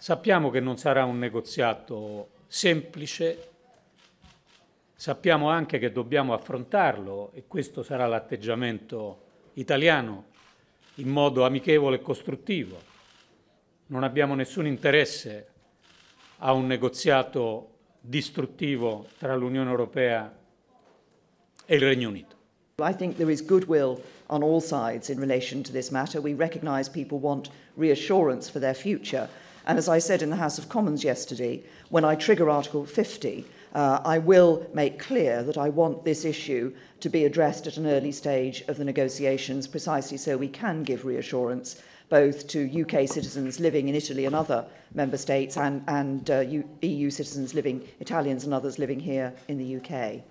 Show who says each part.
Speaker 1: Sappiamo che non sarà un negoziato semplice, sappiamo anche che dobbiamo affrontarlo e questo sarà l'atteggiamento italiano in modo amichevole e costruttivo. Non abbiamo nessun interesse a un negoziato distruttivo tra l'Unione Europea e il Regno Unito.
Speaker 2: I think there is goodwill on all sides in relation to this matter. We recognize people want reassurance for their future. And as I said in the House of Commons yesterday, when I trigger Article 50, uh, I will make clear that I want this issue to be addressed at an early stage of the negotiations, precisely so we can give reassurance both to UK citizens living in Italy and other member states and, and uh, EU e citizens living, Italians and others living here in the UK.